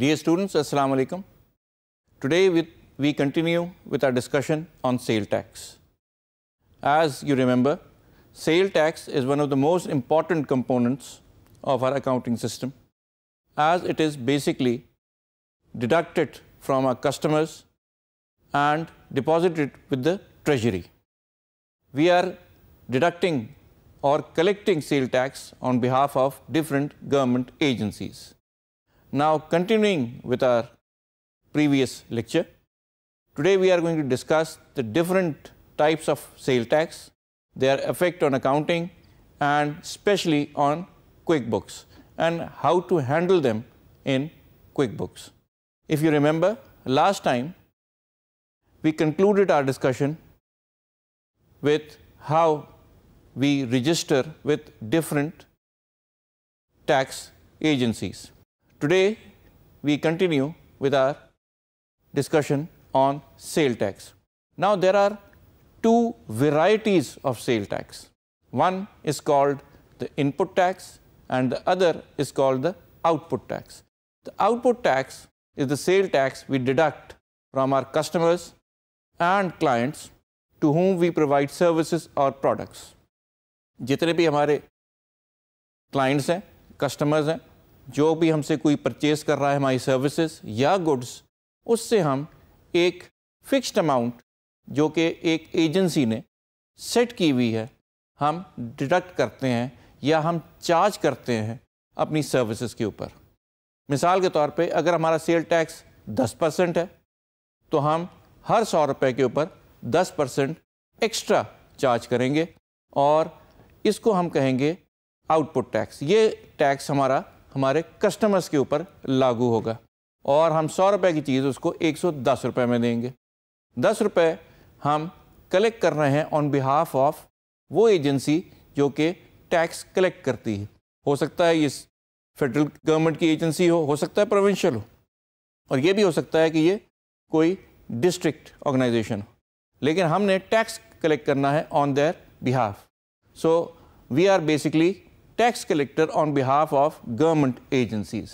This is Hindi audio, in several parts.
Dear students, Assalamu alaikum. Today with, we continue with our discussion on sale tax. As you remember, sale tax is one of the most important components of our accounting system as it is basically deducted from our customers and deposited with the treasury. We are deducting or collecting sale tax on behalf of different government agencies. Now, continuing with our previous lecture, today we are going to discuss the different types of sale tax, their effect on accounting and especially on QuickBooks and how to handle them in QuickBooks. If you remember, last time we concluded our discussion with how we register with different tax agencies. Today, we continue with our discussion on sale tax. Now, there are two varieties of sale tax. One is called the input tax and the other is called the output tax. The output tax is the sale tax we deduct from our customers and clients to whom we provide services or products. जितने भी हमारे clients हैं customers हैं जो भी हमसे कोई परचेज़ कर रहा है हमारी सर्विसेज या गुड्स उससे हम एक फिक्स्ड अमाउंट जो कि एक एजेंसी ने सेट की हुई है हम डिडक्ट करते हैं या हम चार्ज करते हैं अपनी सर्विसेज के ऊपर मिसाल के तौर पे अगर हमारा सेल टैक्स 10 परसेंट है तो हम हर सौ रुपये के ऊपर 10 परसेंट एक्स्ट्रा चार्ज करेंगे और इसको हम कहेंगे आउटपुट टैक्स ये टैक्स हमारा हमारे कस्टमर्स के ऊपर लागू होगा और हम सौ रुपये की चीज़ उसको एक सौ दस रुपये में देंगे दस रुपये हम कलेक्ट कर रहे हैं ऑन बिहाफ ऑफ वो एजेंसी जो कि टैक्स कलेक्ट करती है हो सकता है ये फेडरल गवर्नमेंट की एजेंसी हो हो सकता है प्रोविंशियल हो और ये भी हो सकता है कि ये कोई डिस्ट्रिक्ट ऑर्गेनाइजेशन हो लेकिन हमने टैक्स कलेक्ट करना है on their behalf so we are basically tax collector on behalf of government agencies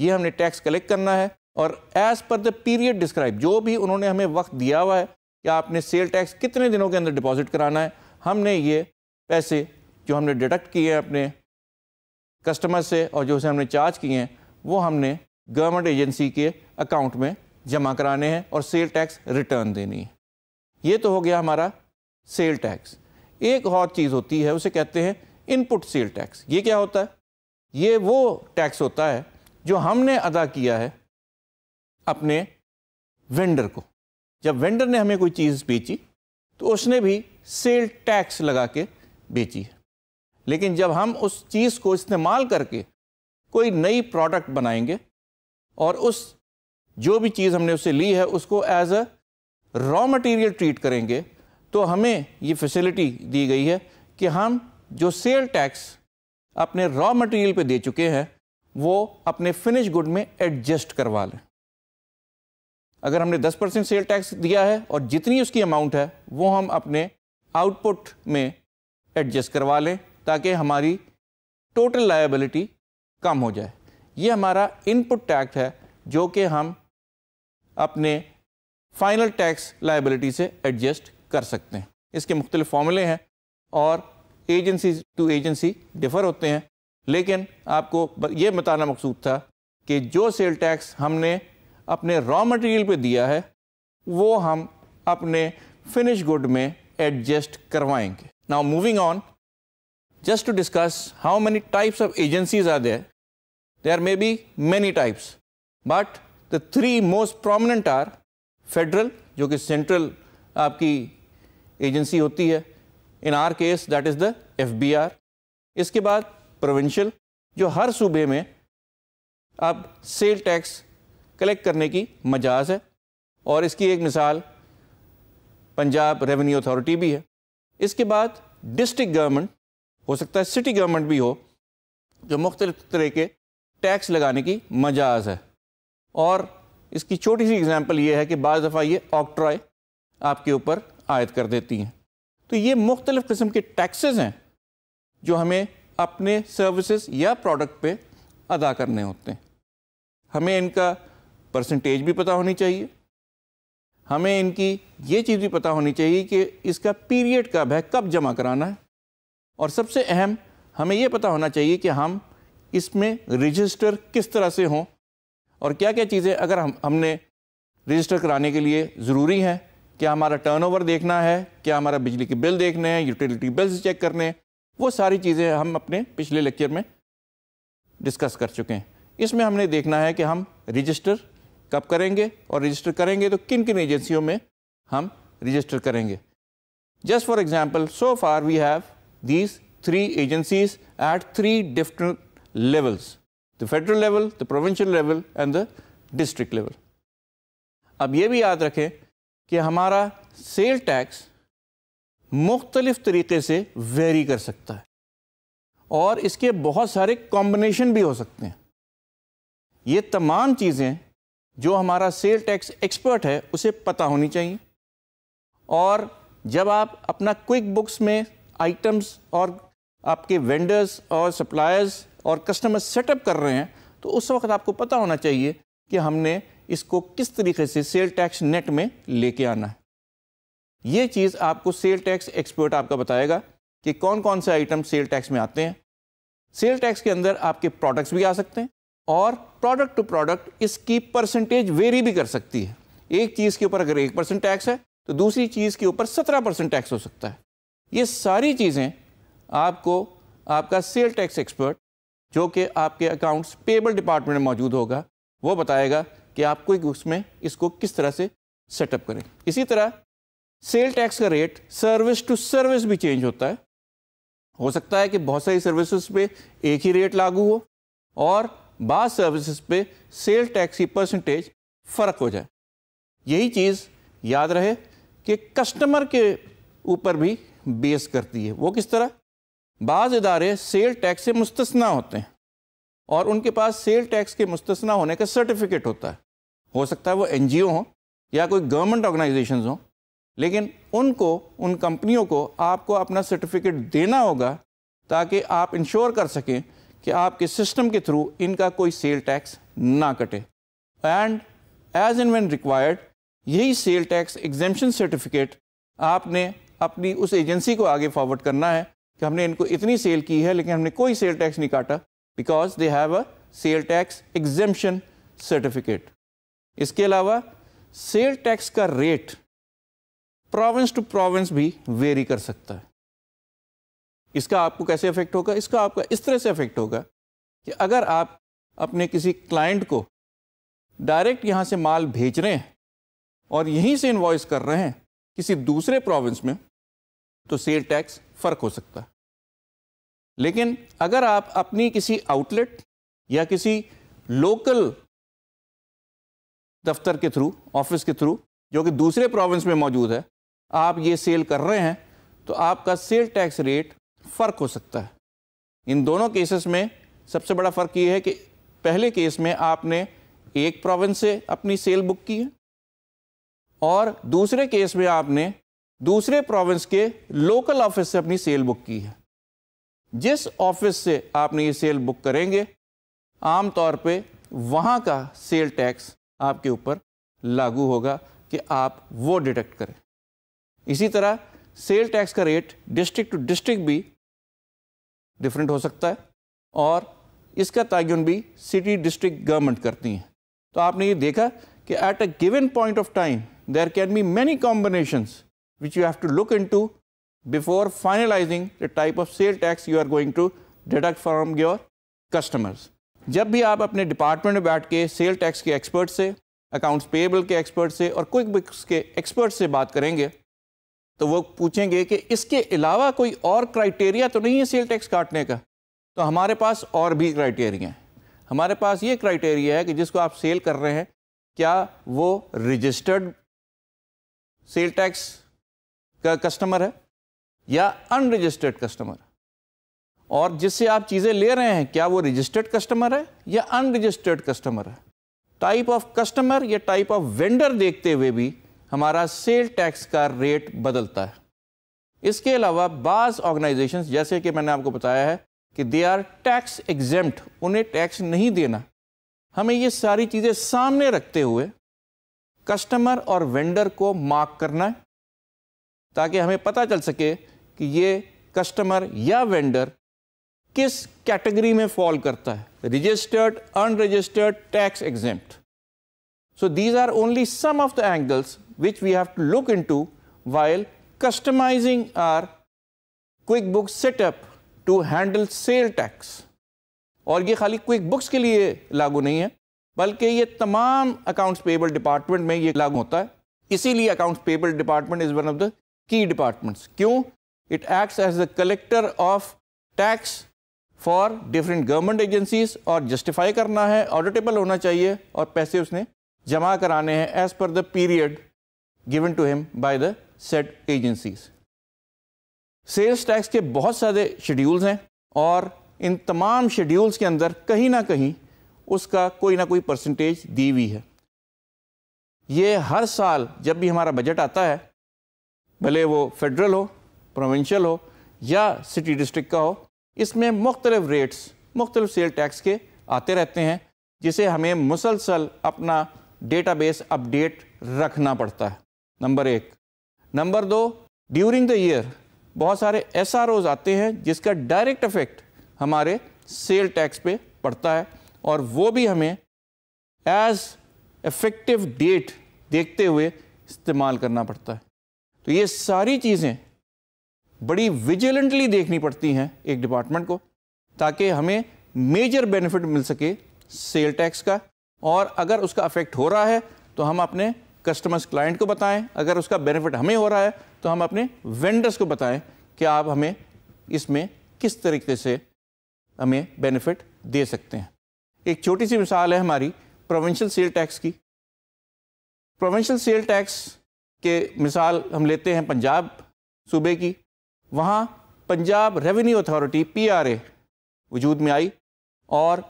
ये हमने टैक्स कलेक्ट करना है और as per the period describe जो भी उन्होंने हमें वक्त दिया हुआ है कि आपने सेल टैक्स कितने दिनों के अंदर डिपॉजिट कराना है हमने ये पैसे जो हमने डिडक्ट किए हैं अपने कस्टमर से और जो उसे हमने चार्ज किए हैं वो हमने गवर्नमेंट एजेंसी के अकाउंट में जमा कराने हैं और सेल टैक्स रिटर्न देनी है ये तो हो गया हमारा सेल टैक्स एक और चीज़ होती है उसे कहते हैं इनपुट सेल टैक्स ये क्या होता है ये वो टैक्स होता है जो हमने अदा किया है अपने वेंडर को जब वेंडर ने हमें कोई चीज़ बेची तो उसने भी सेल टैक्स लगा के बेची है लेकिन जब हम उस चीज़ को इस्तेमाल करके कोई नई प्रोडक्ट बनाएंगे और उस जो भी चीज़ हमने उसे ली है उसको as a raw material treat करेंगे तो हमें ये फैसिलिटी दी गई है कि हम जो सेल टैक्स अपने रॉ मटेरियल पे दे चुके हैं वो अपने फिनिश गुड में एडजस्ट करवा लें अगर हमने 10 परसेंट सेल टैक्स दिया है और जितनी उसकी अमाउंट है वो हम अपने आउटपुट में एडजस्ट करवा लें ताकि हमारी टोटल लायबिलिटी कम हो जाए ये हमारा इनपुट टैक्स है जो कि हम अपने फाइनल टैक्स लाइबिलिटी से एडजस्ट कर सकते हैं इसके मुख्तलिफ फॉर्मूले हैं और एजेंसी टू एजेंसी डिफर होते हैं लेकिन आपको ये बताना मकसूद था कि जो सेल टैक्स हमने अपने रॉ मटेरियल पे दिया है वो हम अपने फिनिश गुड में एडजस्ट करवाएंगे now moving on just to discuss how many types of agencies are there they are may be many types but the three most prominent are federal जो कि सेंट्रल आपकी एजेंसी होती है in our case that is the F B R इसके बाद प्रोविंशियल जो हर सूबे में अब सेल टैक्स कलेक्ट करने की मजाज है और इसकी एक मिसाल पंजाब रेवेन्यू अथॉरिटी भी है इसके बाद डिस्ट्रिक्ट गवर्नमेंट हो सकता है सिटी गवर्नमेंट भी हो जो मुख्तलिफ तरह के टैक्स लगाने की मजाज है और इसकी छोटी सी एग्जांपल ये है कि बज़ दफ़ा ये ऑक्ट्राय आपके ऊपर आयद कर देती हैं तो ये मुख्तलिफ़ किस्म के टैक्सेस हैं जो हमें अपने सर्विसेज या प्रोडक्ट पे अदा करने होते हैं हमें इनका परसेंटेज भी पता होनी चाहिए हमें इनकी ये चीज़ भी पता होनी चाहिए कि इसका पीरियड कब है कब जमा कराना है और सबसे अहम हमें ये पता होना चाहिए कि हम इसमें रजिस्टर किस तरह से हों और क्या क्या चीज़ें अगर हम हमने रजिस्टर कराने के लिए ज़रूरी हैं क्या हमारा टर्नओवर देखना है क्या हमारा बिजली के बिल देखने हैं यूटिलिटी बिल्स चेक करने हैं वो सारी चीज़ें हम अपने पिछले लेक्चर में डिस्कस कर चुके हैं इसमें हमने देखना है कि हम रजिस्टर कब करेंगे और रजिस्टर करेंगे तो किन किन एजेंसियों में हम रजिस्टर करेंगे just for example so far we have these three agencies at three different levels the federal level the provincial level and the district level अब ये भी याद रखें कि हमारा सेल टैक्स मुख्तलिफ तरीके से वेरी कर सकता है और इसके बहुत सारे कॉम्बिनेशन भी हो सकते हैं ये तमाम चीज़ें जो हमारा सेल टैक्स एक्सपर्ट है उसे पता होनी चाहिए और जब आप अपना क्विक बुक्स में आइटम्स और आपके वेंडर्स और सप्लायर्स और कस्टमर सेटअप कर रहे हैं तो उस वक्त आपको पता होना चाहिए कि हमने इसको किस तरीके से सेल टैक्स नेट में लेके आना है ये चीज़ आपको सेल टैक्स एक्सपर्ट आपका बताएगा कि कौन कौन से आइटम सेल टैक्स में आते हैं सेल टैक्स के अंदर आपके प्रोडक्ट्स भी आ सकते हैं और प्रोडक्ट टू प्रोडक्ट इसकी परसेंटेज वेरी भी कर सकती है एक चीज़ के ऊपर अगर एक परसेंट टैक्स है तो दूसरी चीज़ के ऊपर सत्रह परसेंट टैक्स हो सकता है ये सारी चीज़ें आपको आपका सेल टैक्स एक्सपर्ट जो कि आपके अकाउंट्स पेबल डिपार्टमेंट में मौजूद होगा वो बताएगा कि आपको उसमें इसको किस तरह से सेटअप करें इसी तरह सेल टैक्स का रेट सर्विस टू सर्विस भी चेंज होता है हो सकता है कि बहुत सारी सर्विसेज पे एक ही रेट लागू हो और बाद सर्विसेज पे सेल टैक्स की परसेंटेज फ़र्क हो जाए यही चीज़ याद रहे कि कस्टमर के ऊपर भी बेस करती है वो किस तरह बाज़ इदारे सेल टैक्स से मुस्तना होते हैं और उनके पास सेल टैक्स के मुस्तना होने का सर्टिफिकेट होता है हो सकता है वो एन हो या कोई गवर्नमेंट ऑर्गेनाइजेशन हो लेकिन उनको उन कंपनियों को आपको अपना सर्टिफिकेट देना होगा ताकि आप इंश्योर कर सकें कि आपके सिस्टम के थ्रू इनका कोई सेल टैक्स ना कटे and as and when required यही सेल टैक्स एग्जेंशन सर्टिफिकेट आपने अपनी उस एजेंसी को आगे फॉरवर्ड करना है कि हमने इनको इतनी सेल की है लेकिन हमने कोई सेल टैक्स नहीं काटा because they have a sale tax exemption certificate इसके अलावा सेल टैक्स का रेट प्रोविंस टू प्रोविंस भी वेरी कर सकता है इसका आपको कैसे इफेक्ट होगा इसका आपका इस तरह से इफेक्ट होगा कि अगर आप अपने किसी क्लाइंट को डायरेक्ट यहाँ से माल भेज रहे हैं और यहीं से इन्वॉइस कर रहे हैं किसी दूसरे प्रोविंस में तो सेल टैक्स फ़र्क हो सकता है लेकिन अगर आप अपनी किसी आउटलेट या किसी लोकल दफ्तर के थ्रू ऑफिस के थ्रू जो कि दूसरे प्रोविंस में मौजूद है आप ये सेल कर रहे हैं तो आपका सेल टैक्स रेट फ़र्क हो सकता है इन दोनों केसेस में सबसे बड़ा फ़र्क ये है कि पहले केस में आपने एक प्रोविंस से अपनी सेल बुक की है और दूसरे केस में आपने दूसरे प्रोविंस के लोकल ऑफिस से अपनी सेल बुक की है जिस ऑफिस से आपने ये सेल बुक करेंगे आमतौर पर वहाँ का सेल टैक्स आपके ऊपर लागू होगा कि आप वो डिटेक्ट करें इसी तरह सेल टैक्स का रेट डिस्ट्रिक्ट टू डिस्ट्रिक्ट भी डिफरेंट हो सकता है और इसका तयन भी सिटी डिस्ट्रिक्ट गवर्नमेंट करती हैं तो आपने ये देखा कि at a given point of time there can be many which you have to look in to before finalizing the type of sale tax you are going to deduct from your customers जब भी आप अपने डिपार्टमेंट में बैठ के सेल टैक्स के एक्सपर्ट से अकाउंट्स पेबल के एक्सपर्ट से और क्विक बुक्स के एक्सपर्ट से बात करेंगे तो वो पूछेंगे कि इसके अलावा कोई और क्राइटेरिया तो नहीं है सेल टैक्स काटने का तो हमारे पास और भी क्राइटेरिया हैं हमारे पास ये क्राइटेरिया है कि जिसको आप सेल कर रहे हैं क्या वो रजिस्टर्ड सेल टैक्स का कस्टमर है या अनरजिस्टर्ड कस्टमर और जिससे आप चीज़ें ले रहे हैं क्या वो रजिस्टर्ड कस्टमर है या अनरजिस्टर्ड कस्टमर है टाइप ऑफ कस्टमर या टाइप ऑफ वेंडर देखते हुए भी हमारा सेल टैक्स का रेट बदलता है इसके अलावा बाज़ ऑर्गेनाइजेशन जैसे कि मैंने आपको बताया है कि दे आर टैक्स एग्जेम्प्ट उन्हें टैक्स नहीं देना हमें ये सारी चीज़ें सामने रखते हुए कस्टमर और वेंडर को मार्क करना है ताकि हमें पता चल सके कि ये कस्टमर या वेंडर किस कैटेगरी में फॉल करता है registered unregistered tax these are only some of the angles which we have to look in to while customizing our quick book setup to handle sale tax और ये खाली क्विक बुक्स के लिए लागू नहीं है बल्कि ये तमाम अकाउंट्स पेबल डिपार्टमेंट में ये लागू होता है इसीलिए accounts payable department is one of the key departments क्यों it acts as the collector of tax for different government agencies और जस्टिफाई करना है ऑडिटेबल होना चाहिए और पैसे उसने जमा कराने हैं as per the period given to him by the set agencies sales tax के बहुत सारे शेड्यूल्स हैं और इन तमाम शेड्यूल्स के अंदर कहीं ना कहीं उसका कोई ना कोई परसेंटेज दी हुई है ये हर साल जब भी हमारा बजट आता है भले वो फेडरल हो प्रोविंशियल हो या सिटी डिस्ट्रिक्ट का हो इसमें मुख्तलिफ रेट्स मुख्तलिफ सेल टैक्स के आते रहते हैं जिसे हमें मुसलसल अपना डेटाबेस अपडेट रखना पड़ता है नंबर एक नंबर दो ड्यूरिंग द ईयर बहुत सारे एस आते हैं जिसका डायरेक्ट इफेक्ट हमारे सेल टैक्स पे पड़ता है और वो भी हमें एज इफेक्टिव डेट देखते हुए इस्तेमाल करना पड़ता है तो ये सारी चीज़ें बड़ी विजिलेंटली देखनी पड़ती हैं एक डिपार्टमेंट को ताकि हमें मेजर बेनिफिट मिल सके सेल टैक्स का और अगर उसका अफेक्ट हो रहा है तो हम अपने कस्टमर्स क्लाइंट को बताएं अगर उसका बेनिफिट हमें हो रहा है तो हम अपने वेंडर्स को बताएं कि आप हमें इसमें किस तरीके से हमें बेनिफिट दे सकते हैं एक छोटी सी मिसाल है हमारी प्रोविंशियल सेल टैक्स की प्रोविंशियल सेल टैक्स के मिसाल हम लेते हैं पंजाब सूबे की वहाँ पंजाब रेवेन्यू अथॉरिटी पीआरए वजूद में आई और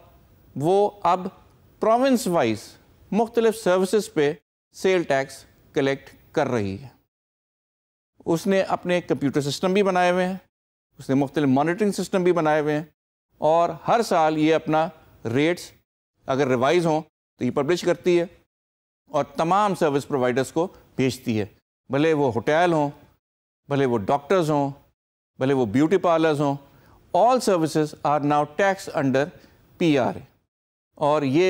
वो अब प्रोविंस वाइज मुख्तलिफ सर्विसेज पे सेल टैक्स कलेक्ट कर रही है उसने अपने कंप्यूटर सिस्टम भी बनाए हुए हैं उसने मुख्तलिफ मॉनिटरिंग सिस्टम भी बनाए हुए हैं और हर साल ये अपना रेट्स अगर रिवाइज हों तो ये पब्लिश करती है और तमाम सर्विस प्रोवाइडर्स को भेजती है भले वो होटल हों भले वो डॉक्टर्स हों भले वो ब्यूटी पार्लर्स हों all services are now tax under PRA और ये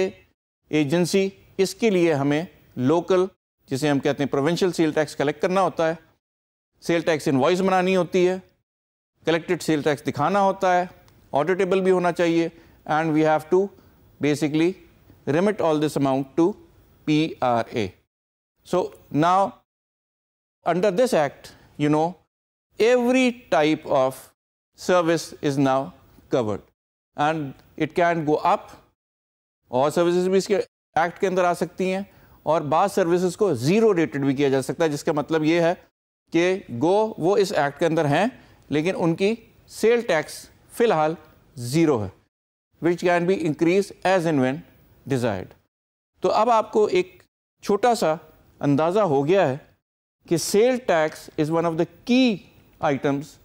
एजेंसी इसके लिए हमें लोकल जिसे हम कहते हैं प्रोविंशियल सेल टैक्स कलेक्ट करना होता है सेल टैक्स वॉइस बनानी होती है कलेक्टेड सेल टैक्स दिखाना होता है ऑडिटेबल भी होना चाहिए and we have to basically this amount to P R A so now under this act you know every type of service is now covered and it can go up और सर्विसेज भी इसके एक्ट के अंदर आ सकती हैं और बाद सर्विसेज को ज़ीरो रेटेड भी किया जा सकता है जिसका मतलब ये है कि गो वो इस एक्ट के अंदर हैं लेकिन उनकी सेल टैक्स फ़िलहाल ज़ीरो है which can be increase as and when desired तो अब आपको एक छोटा सा अंदाज़ा हो गया है कि sale tax is one of the key items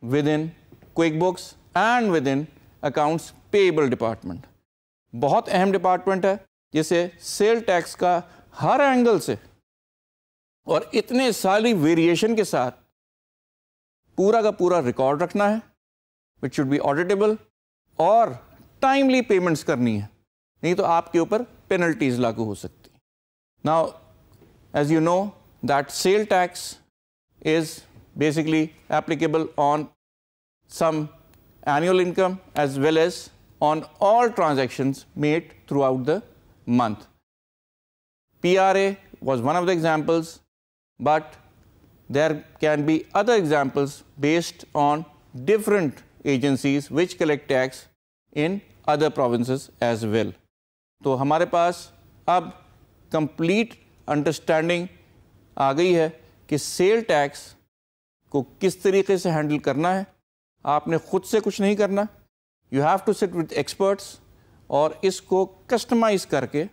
within QuickBooks and within accounts payable department. बहुत अहम डिपार्टमेंट है जिसे सेल टैक्स का हर एंगल से और इतने सारी वेरिएशन के साथ पूरा का पूरा रिकॉर्ड रखना है विच शुड बी ऑडिटेबल और टाइमली पेमेंट्स करनी है नहीं तो आपके ऊपर पेनल्टीज लागू हो सकती now as you know that sale tax is basically applicable on some annual income as well as on all transactions made throughout the month. PRA was one of the examples, but there can be other examples based on different agencies which collect tax in other provinces as well. So, हमारे पास अब complete understanding आ गई है कि को किस तरीके से हैंडल करना है आपने खुद से कुछ नहीं करना you have to sit with experts और इसको कस्टमाइज करके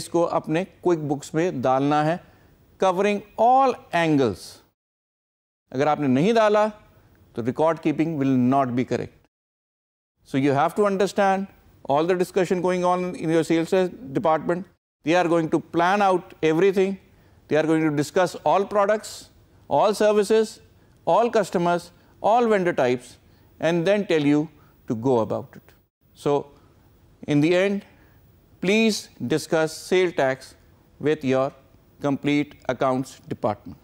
इसको अपने क्विक बुक्स में डालना है कवरिंग ऑल एंगल्स अगर आपने नहीं डाला तो record keeping will not be correct so you have to understand the discussion going on in your sales department they are going to plan out everything they are going to discuss all products all services, all customers, all vendor types and then tell you to go about it. So, in the end, please discuss sale tax with your complete accounts department.